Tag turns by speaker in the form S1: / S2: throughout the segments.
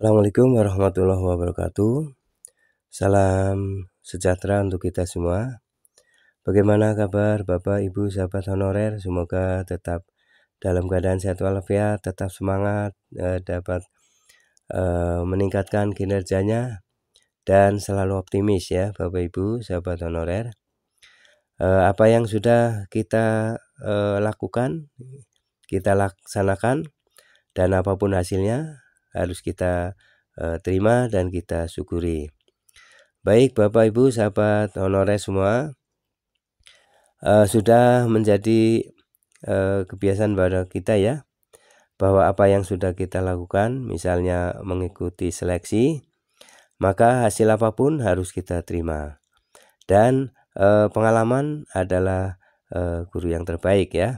S1: Assalamualaikum warahmatullahi wabarakatuh. Salam sejahtera untuk kita semua. Bagaimana kabar Bapak Ibu sahabat honorer? Semoga tetap dalam keadaan sehat walafiat, tetap semangat eh, dapat eh, meningkatkan kinerjanya dan selalu optimis ya Bapak Ibu sahabat honorer. Eh, apa yang sudah kita lakukan, kita laksanakan dan apapun hasilnya harus kita uh, terima dan kita syukuri. Baik Bapak Ibu sahabat honorer semua, uh, sudah menjadi uh, kebiasaan pada kita ya bahwa apa yang sudah kita lakukan, misalnya mengikuti seleksi, maka hasil apapun harus kita terima. Dan uh, pengalaman adalah uh, guru yang terbaik ya.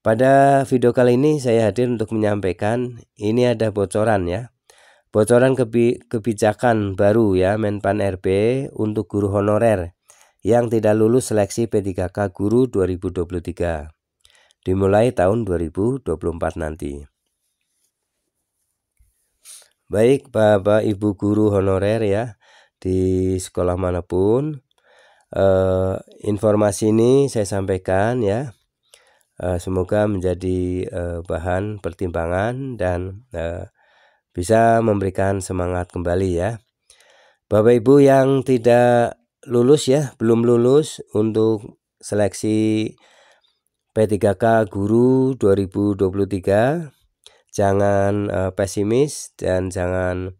S1: Pada video kali ini saya hadir untuk menyampaikan ini ada bocoran ya. Bocoran kebi kebijakan baru ya Menpan RB untuk guru honorer yang tidak lulus seleksi P3K Guru 2023 dimulai tahun 2024 nanti. Baik Bapak Ibu guru honorer ya di sekolah manapun eh, informasi ini saya sampaikan ya Eh, semoga menjadi eh, bahan pertimbangan dan eh, bisa memberikan semangat kembali ya. Bapak Ibu yang tidak lulus ya, belum lulus untuk seleksi P3K Guru 2023 jangan pesimis dan jangan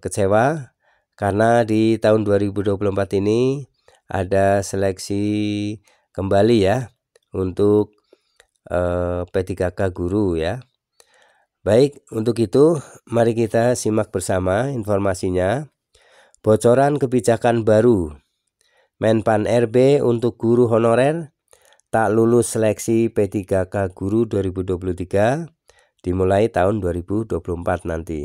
S1: kecewa karena di tahun 2024 ini ada seleksi kembali ya untuk eh, P3K guru ya. Baik, untuk itu mari kita simak bersama informasinya. Bocoran kebijakan baru. Menpan RB untuk guru honorer tak lulus seleksi P3K guru 2023 dimulai tahun 2024 nanti.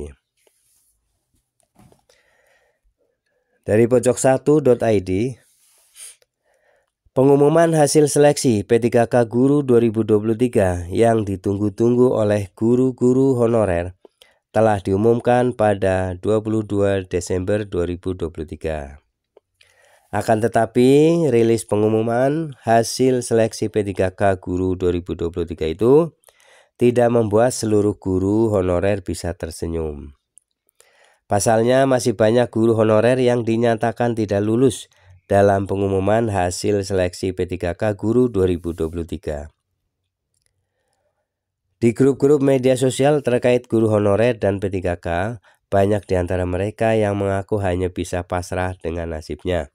S1: Dari pojok1.id Pengumuman hasil seleksi P3K Guru 2023 yang ditunggu-tunggu oleh guru-guru honorer telah diumumkan pada 22 Desember 2023. Akan tetapi, rilis pengumuman hasil seleksi P3K Guru 2023 itu tidak membuat seluruh guru honorer bisa tersenyum. Pasalnya masih banyak guru honorer yang dinyatakan tidak lulus dalam pengumuman hasil seleksi P3K Guru 2023. Di grup-grup media sosial terkait guru honorer dan P3K, banyak di antara mereka yang mengaku hanya bisa pasrah dengan nasibnya.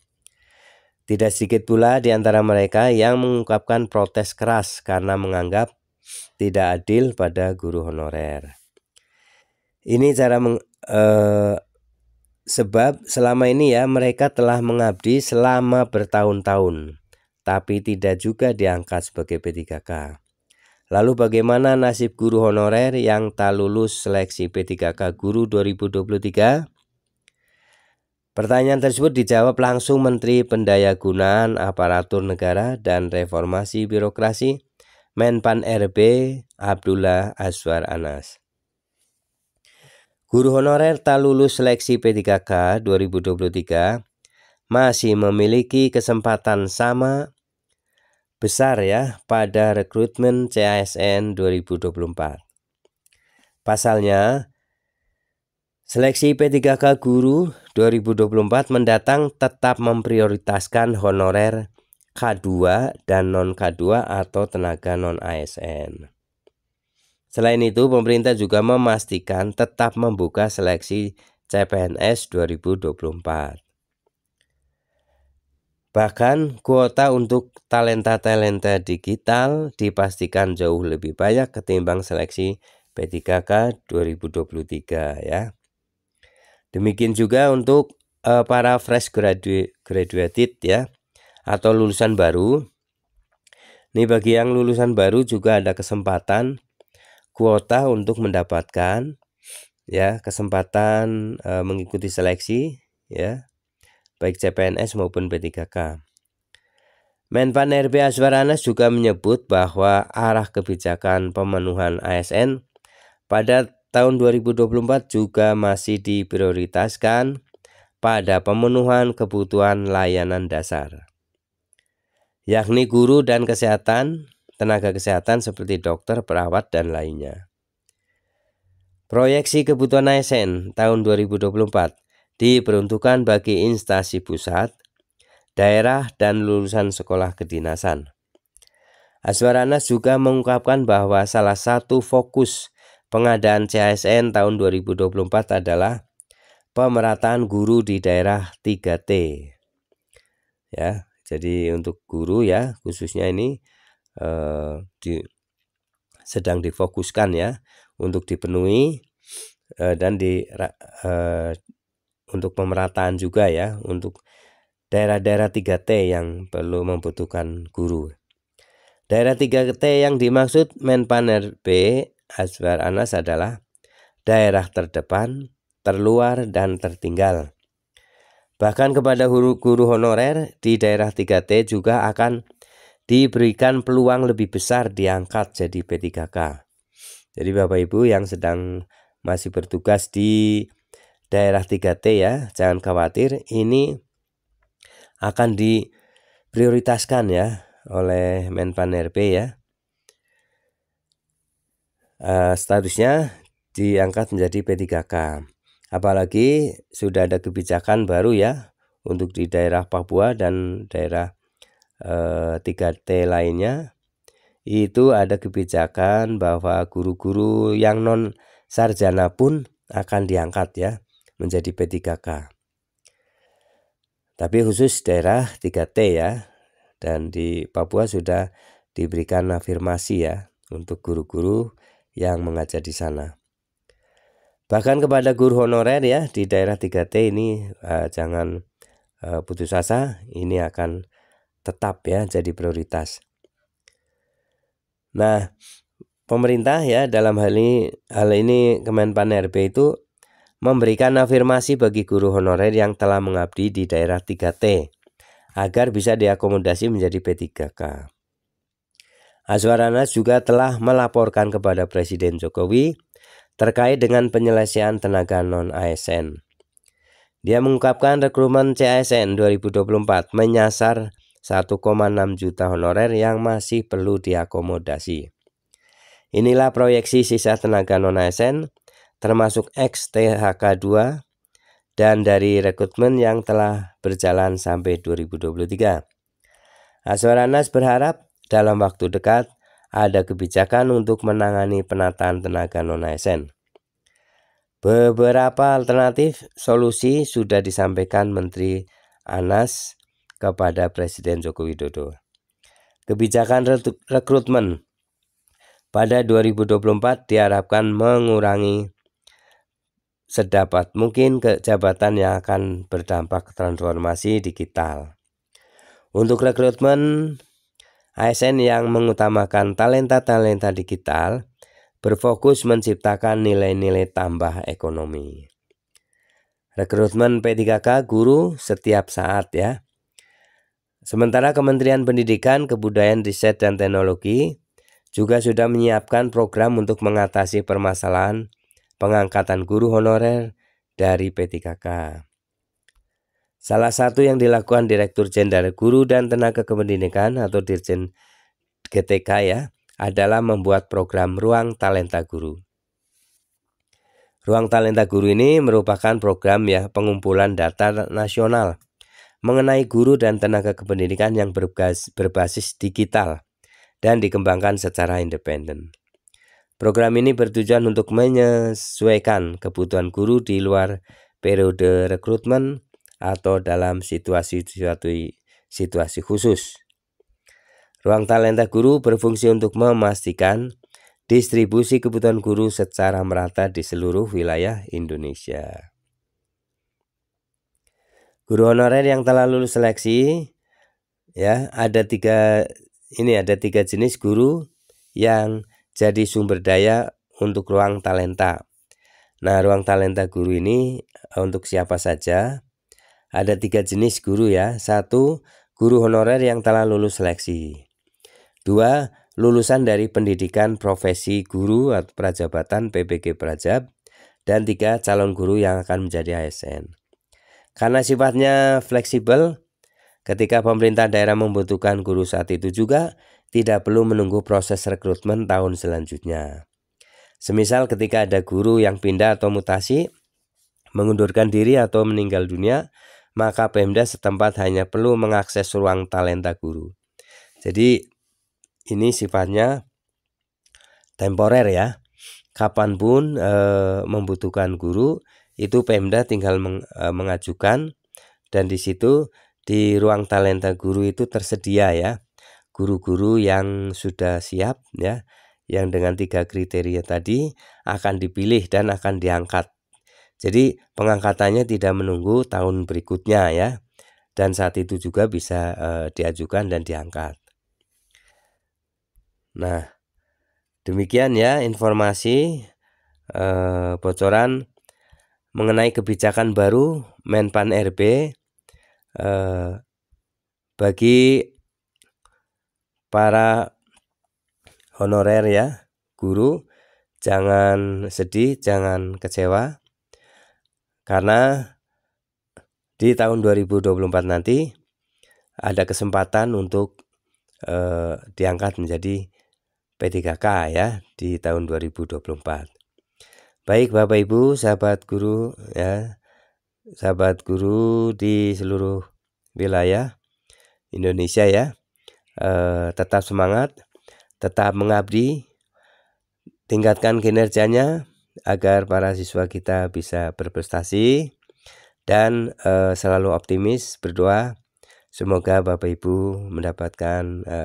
S1: Tidak sedikit pula di antara mereka yang mengungkapkan protes keras karena menganggap tidak adil pada guru honorer. Ini cara meng, eh, Sebab selama ini ya mereka telah mengabdi selama bertahun-tahun, tapi tidak juga diangkat sebagai P3K. Lalu bagaimana nasib guru honorer yang tak lulus seleksi P3K Guru 2023? Pertanyaan tersebut dijawab langsung Menteri Pendayagunaan Aparatur Negara dan Reformasi Birokrasi Menpan RB Abdullah Aswar Anas. Guru honorer tak lulus seleksi P3K 2023 masih memiliki kesempatan sama besar ya pada rekrutmen CASN 2024. Pasalnya, seleksi P3K Guru 2024 mendatang tetap memprioritaskan honorer K2 dan non K2 atau tenaga non ASN. Selain itu, pemerintah juga memastikan tetap membuka seleksi CPNS 2024. Bahkan kuota untuk talenta-talenta digital dipastikan jauh lebih banyak ketimbang seleksi P3K 2023 ya. Demikian juga untuk uh, para fresh graduate graduated ya atau lulusan baru. Nih bagi yang lulusan baru juga ada kesempatan kuota untuk mendapatkan ya kesempatan e, mengikuti seleksi ya baik CPNS maupun P3K. Menpan RB Aswaranas juga menyebut bahwa arah kebijakan pemenuhan ASN pada tahun 2024 juga masih diprioritaskan pada pemenuhan kebutuhan layanan dasar, yakni guru dan kesehatan, tenaga kesehatan seperti dokter, perawat, dan lainnya. Proyeksi kebutuhan ASN tahun 2024 diperuntukkan bagi instansi pusat, daerah, dan lulusan sekolah kedinasan. Aswarana juga mengungkapkan bahwa salah satu fokus pengadaan CASN tahun 2024 adalah pemerataan guru di daerah 3T. Ya, jadi untuk guru ya, khususnya ini Eh, di, sedang difokuskan ya untuk dipenuhi eh, dan di eh, untuk pemerataan juga ya untuk daerah-daerah 3T yang perlu membutuhkan guru. Daerah 3T yang dimaksud Menpan RB Azwar Anas adalah daerah terdepan, terluar, dan tertinggal. Bahkan kepada guru, guru honorer di daerah 3T juga akan diberikan peluang lebih besar diangkat jadi P3K. Jadi Bapak Ibu yang sedang masih bertugas di daerah 3T ya, jangan khawatir ini akan diprioritaskan ya oleh Menpan RB ya. Uh, statusnya diangkat menjadi P3K. Apalagi sudah ada kebijakan baru ya untuk di daerah Papua dan daerah eh, 3T lainnya itu ada kebijakan bahwa guru-guru yang non sarjana pun akan diangkat ya menjadi P3K. Tapi khusus daerah 3T ya. Dan di Papua sudah diberikan afirmasi ya untuk guru-guru yang mengajar di sana. Bahkan kepada guru honorer ya di daerah 3T ini eh, jangan eh, putus asa, ini akan tetap ya jadi prioritas. Nah, pemerintah ya dalam hal ini hal ini Kemenpan RB itu memberikan afirmasi bagi guru honorer yang telah mengabdi di daerah 3T agar bisa diakomodasi menjadi P3K. Azwaranas juga telah melaporkan kepada Presiden Jokowi terkait dengan penyelesaian tenaga non-ASN. Dia mengungkapkan rekrutmen CASN 2024 menyasar 1,6 juta honorer yang masih perlu diakomodasi. Inilah proyeksi sisa tenaga non ASN termasuk xthk 2 dan dari rekrutmen yang telah berjalan sampai 2023. Aswaranas berharap dalam waktu dekat ada kebijakan untuk menangani penataan tenaga non ASN. Beberapa alternatif solusi sudah disampaikan Menteri Anas kepada Presiden Joko Widodo. Kebijakan rekrutmen pada 2024 diharapkan mengurangi sedapat mungkin kejabatan yang akan berdampak transformasi digital. Untuk rekrutmen ASN yang mengutamakan talenta-talenta digital berfokus menciptakan nilai-nilai tambah ekonomi. Rekrutmen P3K guru setiap saat ya. Sementara Kementerian Pendidikan, Kebudayaan, Riset, dan Teknologi juga sudah menyiapkan program untuk mengatasi permasalahan pengangkatan guru honorer dari P3K. Salah satu yang dilakukan Direktur Jenderal Guru dan Tenaga Kependidikan atau Dirjen GTK ya, adalah membuat program Ruang Talenta Guru. Ruang Talenta Guru ini merupakan program ya pengumpulan data nasional mengenai guru dan tenaga kependidikan yang berbasis, digital dan dikembangkan secara independen. Program ini bertujuan untuk menyesuaikan kebutuhan guru di luar periode rekrutmen atau dalam situasi situasi khusus. Ruang talenta guru berfungsi untuk memastikan distribusi kebutuhan guru secara merata di seluruh wilayah Indonesia. Guru honorer yang telah lulus seleksi ya ada tiga ini ada tiga jenis guru yang jadi sumber daya untuk ruang talenta. Nah ruang talenta guru ini eh, untuk siapa saja? Ada tiga jenis guru ya. Satu guru honorer yang telah lulus seleksi. Dua lulusan dari pendidikan profesi guru atau prajabatan PPG Prajab dan tiga calon guru yang akan menjadi ASN. Karena sifatnya fleksibel, ketika pemerintah daerah membutuhkan guru saat itu juga tidak perlu menunggu proses rekrutmen tahun selanjutnya. Semisal ketika ada guru yang pindah atau mutasi, mengundurkan diri atau meninggal dunia, maka Pemda setempat hanya perlu mengakses ruang talenta guru. Jadi ini sifatnya temporer ya. Kapanpun e, membutuhkan guru, itu Pemda tinggal meng, e, mengajukan dan di situ di ruang talenta guru itu tersedia ya guru-guru yang sudah siap ya yang dengan tiga kriteria tadi akan dipilih dan akan diangkat. Jadi pengangkatannya tidak menunggu tahun berikutnya ya dan saat itu juga bisa e, diajukan dan diangkat. Nah, demikian ya informasi e, bocoran mengenai kebijakan baru Menpan RB eh, bagi para honorer ya guru jangan sedih jangan kecewa karena di tahun 2024 nanti ada kesempatan untuk eh, diangkat menjadi P3K ya di tahun 2024. Baik Bapak Ibu, sahabat guru ya. Sahabat guru di seluruh wilayah Indonesia ya. E, tetap semangat, tetap mengabdi, tingkatkan kinerjanya agar para siswa kita bisa berprestasi dan e, selalu optimis berdoa semoga Bapak Ibu mendapatkan e,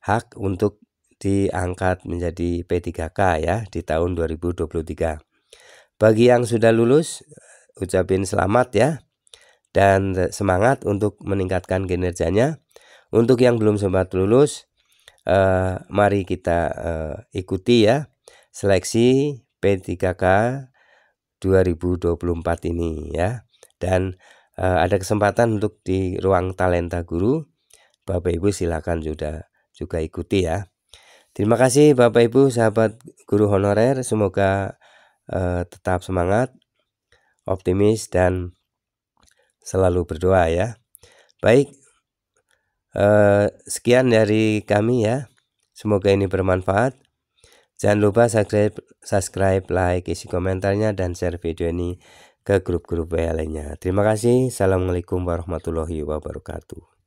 S1: hak untuk diangkat menjadi P3K ya di tahun 2023. Bagi yang sudah lulus, ucapin selamat ya dan semangat untuk meningkatkan kinerjanya. Untuk yang belum sempat lulus, eh, mari kita eh, ikuti ya seleksi P3K 2024 ini ya. Dan eh, ada kesempatan untuk di ruang talenta guru. Bapak Ibu silakan sudah juga ikuti ya. Terima kasih Bapak Ibu sahabat guru honorer, semoga eh, tetap semangat, optimis dan selalu berdoa ya. Baik, eh, sekian dari kami ya. Semoga ini bermanfaat. Jangan lupa subscribe, subscribe, like, isi komentarnya, dan share video ini ke grup-grup lainnya. Terima kasih. Assalamualaikum warahmatullahi wabarakatuh.